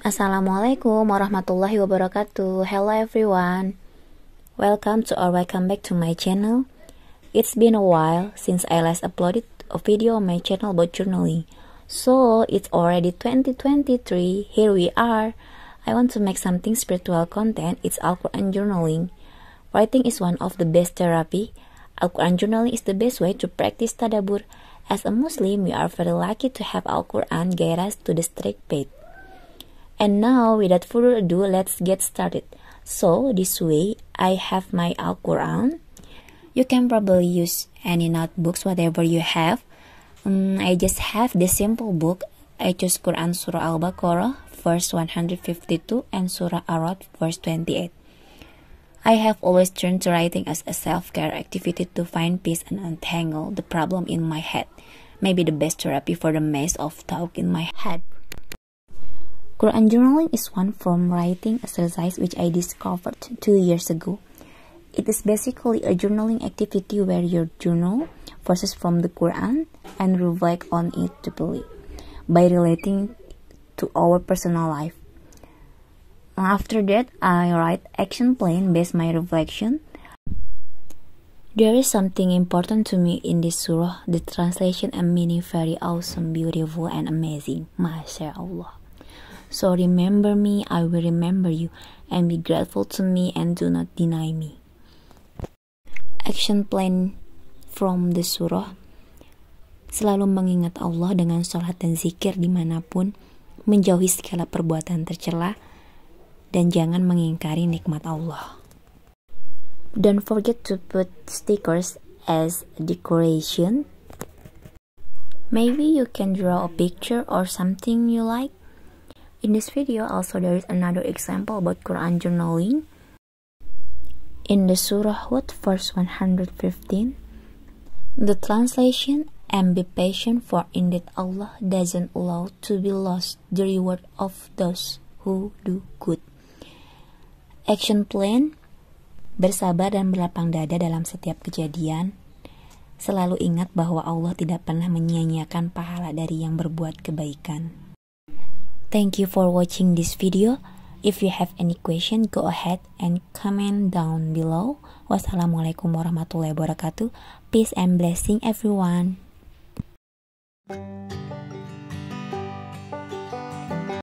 Assalamualaikum warahmatullahi wabarakatuh. Hello everyone. Welcome to or welcome back to my channel. It's been a while since I last uploaded a video on my channel about journaling. So, it's already 2023. Here we are. I want to make something spiritual content. It's Al-Quran journaling. Writing is one of the best therapy. Al-Quran journaling is the best way to practice tadabur. As a Muslim, we are very lucky to have Al-Quran guide us to the straight path. And now, without further ado, let's get started. So, this way, I have my Al-Quran. You can probably use any notebooks, whatever you have. Um, I just have the simple book. I chose Quran Surah Al-Baqarah, verse 152, and Surah Arad, verse 28. I have always turned to writing as a self-care activity to find peace and untangle the problem in my head. Maybe the best therapy for the mess of talk in my head. Quran journaling is one form writing exercise which I discovered two years ago. It is basically a journaling activity where you journal verses from the Quran and reflect on it deeply by relating to our personal life. After that, I write action plan based my reflection. There is something important to me in this surah. The translation and meaning very awesome, beautiful, and amazing. MashaAllah. So remember me, I will remember you, and be grateful to me and do not deny me. Action plan from the surah Selalu mengingat Allah dengan sholat dan zikir dimanapun, menjauhi segala perbuatan tercela, dan jangan mengingkari nikmat Allah. Don't forget to put stickers as decoration. Maybe you can draw a picture or something you like. In this video also there is another example about Quran journaling. In the Surah Hud verse 115, the translation and be patient for indeed Allah doesn't allow to be lost the reward of those who do good. Action plan Bersabar dan berlapang dada dalam setiap kejadian Selalu ingat bahwa Allah tidak pernah menyia-nyiakan pahala dari yang berbuat kebaikan. Thank you for watching this video. If you have any question, go ahead and comment down below. Wassalamualaikum warahmatullahi wabarakatuh. Peace and blessing everyone.